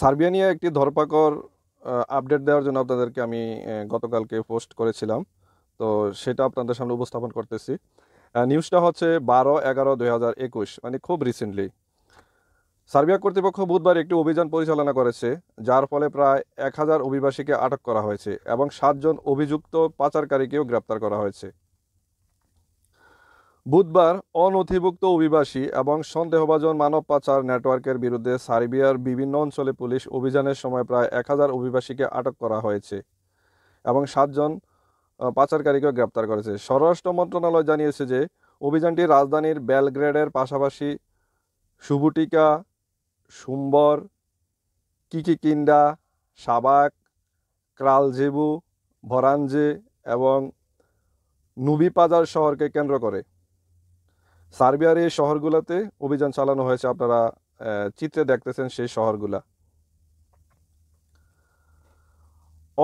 Serbia নিয়ে একটি ধরপাকড় update দেওয়ার জন্য আপনাদেরকে আমি গতকালকে পোস্ট করেছিলাম তো সেটা আপনাদের সামনে উপস্থাপন করতেছি নিউজটা হচ্ছে বারো এগারো দুই মানে খুব রিসেন্টলি সার্বিয়া কর্তৃপক্ষ বুধবার একটি অভিযান পরিচালনা করেছে যার ফলে প্রায় এক হাজার অভিবাসীকে আটক করা হয়েছে এবং সাতজন অভিযুক্ত পাচারকারীকেও গ্রেপ্তার করা হয়েছে বুধবার অনথিভুক্ত অভিবাসী এবং সন্দেহভাজন মানব পাচার নেটওয়ার্কের বিরুদ্ধে সার্বিয়ার বিভিন্ন অঞ্চলে পুলিশ অভিযানের সময় প্রায় এক হাজার অভিবাসীকে আটক করা হয়েছে এবং সাতজন পাচারকারীকে গ্রেপ্তার করেছে স্বরাষ্ট্র মন্ত্রণালয় জানিয়েছে যে অভিযানটি রাজধানীর বেলগ্রেডের পাশাপাশি সুবুটিকা সুম্বর কিকিকিন্ডা সাবাক ক্রালজেবু ভরাঞ্জে এবং নুবিপাজার শহরকে কেন্দ্র করে সার্বিয়ার এই শহরগুলোতে অভিযান চালানো হয়েছে আপনারা চিত্রে দেখতেছেন সেই শহরগুলা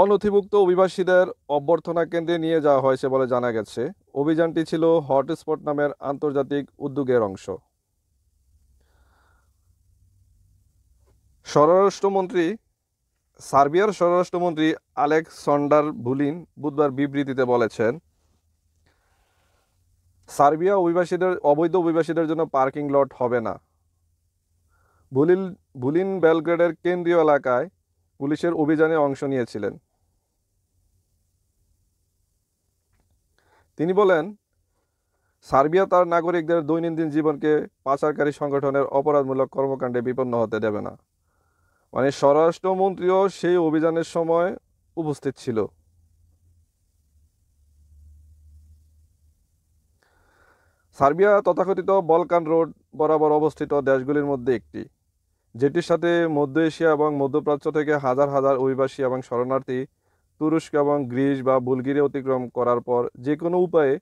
অনথিভুক্ত অভিবাসীদের অভ্যর্থনা কেন্দ্রে নিয়ে যাওয়া হয়েছে বলে জানা গেছে অভিযানটি ছিল হটস্পট নামের আন্তর্জাতিক উদ্যোগের অংশ স্বরাষ্ট্রমন্ত্রী সার্বিয়ার স্বরাষ্ট্রমন্ত্রী আলেক সন্ডার ভুলিন বুধবার বিবৃতিতে বলেছেন সার্বিয়া অভিবাসীদের অবৈধ অভিবাসীদের জন্য পার্কিং লট হবে না ভুলিল ভুলিন বেলগ্রেডের কেন্দ্রীয় এলাকায় পুলিশের অভিযানে অংশ নিয়েছিলেন তিনি বলেন সার্বিয়া তার নাগরিকদের দৈনন্দিন জীবনকে পাচারকারী সংগঠনের অপরাধমূলক কর্মকাণ্ডে বিপন্ন হতে দেবে না মানে স্বরাষ্ট্রমন্ত্রীও সেই অভিযানের সময় উপস্থিত ছিল সার্বিয়া তথাকথিত বলকান রোড বরাবর অবস্থিত দেশগুলির মধ্যে একটি যেটির সাথে মধ্য এশিয়া এবং মধ্যপ্রাচ্য থেকে হাজার হাজার অভিবাসী এবং শরণার্থী তুরস্ক এবং গ্রিস বা বুলগিরি অতিক্রম করার পর যে কোনো উপায়ে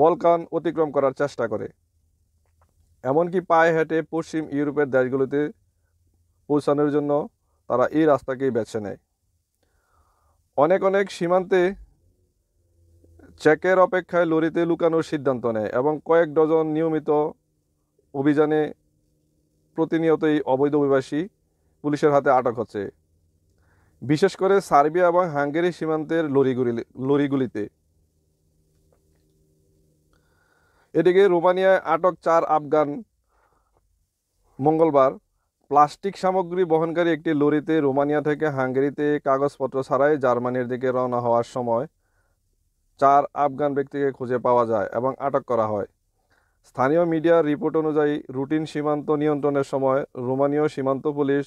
বলকান অতিক্রম করার চেষ্টা করে এমনকি পায়ে হেঁটে পশ্চিম ইউরোপের দেশগুলিতে পৌঁছানোর জন্য তারা এই রাস্তাকেই বেছে নেয় অনেক অনেক সীমান্তে চেকের অপেক্ষায় লরিতে লুকানোর সিদ্ধান্ত নেয় এবং কয়েক ডজন নিয়মিত অভিযানে প্রতিনিয়ত এই অবৈধ অভিবাসী পুলিশের হাতে আটক হচ্ছে বিশেষ করে সার্বিয়া এবং হাঙ্গেরি সীমান্তের লরিগুলি লরিগুলিতে এদিকে রোমানিয়ায় আটক চার আফগান মঙ্গলবার প্লাস্টিক সামগ্রী বহনকারী একটি লরিতে রোমানিয়া থেকে হাঙ্গেরিতে কাগজপত্র ছাড়াই জার্মানির দিকে রওনা হওয়ার সময় চার আফগান ব্যক্তিকে খুঁজে পাওয়া যায় এবং আটক করা হয় স্থানীয় মিডিয়ার রিপোর্ট অনুযায়ী রুটিন সীমান্ত নিয়ন্ত্রণের সময় রোমানীয় সীমান্ত পুলিশ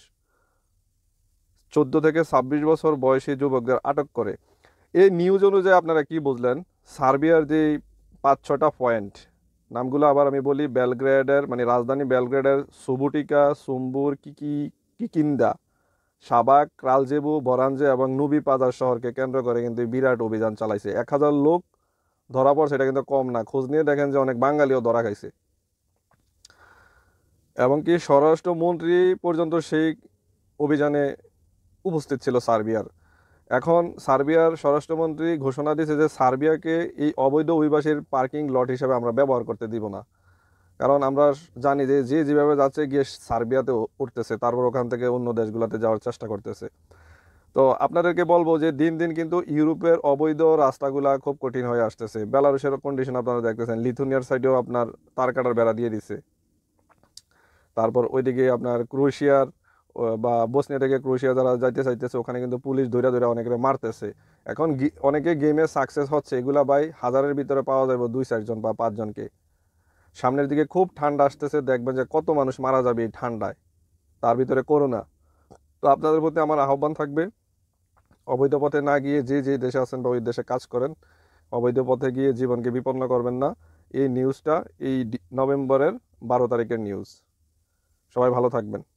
চোদ্দো থেকে ছাব্বিশ বছর বয়সী যুবকদের আটক করে এই নিউজ অনুযায়ী আপনারা কি বুঝলেন সার্বিয়ার যে পাঁচ ছটা পয়েন্ট নামগুলো আবার আমি বলি বেলগ্রেডের মানে রাজধানী বেলগ্রেডের সুবুটিকা সুম্বুর কি কিকিন্দা সাবাক রালজেবু বরাঞ্জে এবং নুবি পাজার শহরকে কেন্দ্র করে কিন্তু বিরাট অভিযান চালাইছে এক হাজার লোক ধরা পড়ছে এটা কিন্তু কম না খোঁজ নিয়ে দেখেন যে অনেক বাঙালিও ধরা খাইছে এমনকি স্বরাষ্ট্রমন্ত্রী পর্যন্ত সেই অভিযানে উপস্থিত ছিল সার্বিয়ার এখন সার্বিয়ার স্বরাষ্ট্রমন্ত্রী ঘোষণা দিয়েছে যে সার্বিয়াকে এই অবৈধ অভিবাসীর পার্কিং লট হিসেবে আমরা ব্যবহার করতে দিব না কারণ আমরা জানি যে যে যেভাবে যাচ্ছে গিয়ে সার্বিয়াতে উঠতেছে তারপর ওখান থেকে অন্য দেশগুলোতে যাওয়ার চেষ্টা করতেছে তো আপনাদেরকে বলবো যে দিন দিন কিন্তু ইউরোপের অবৈধ রাস্তাগুলা খুব কঠিন হয়ে আসতেছে বেলারুশের কন্ডিশন আপনারা দেখতেছেন লিথুনিয়ার সাইডেও আপনার তার কাটার বেড়া দিয়ে দিছে তারপর ওইদিকে আপনার ক্রোয়েশিয়ার বা বসনিয়া থেকে ক্রোয়েশিয়া যারা যাইতে চাইতেছে ওখানে কিন্তু পুলিশ ধৈরা ধৈরা অনেকে মারতেছে এখন অনেকে গেমে সাকসেস হচ্ছে এগুলা ভাই হাজারের ভিতরে পাওয়া যাবে দুই চারজন বা পাঁচজনকে সামনের দিকে খুব ঠান্ডা আসতেছে দেখবেন যে কত মানুষ মারা যাবে এই ঠান্ডায় তার ভিতরে করোনা তো আপনাদের প্রতি আমার আহ্বান থাকবে অবৈধ পথে না গিয়ে যে যে দেশে আছেন বা ওই দেশে কাজ করেন অবৈধ পথে গিয়ে জীবনকে বিপন্ন করবেন না এই নিউজটা এই নভেম্বরের বারো তারিখের নিউজ সবাই ভালো থাকবেন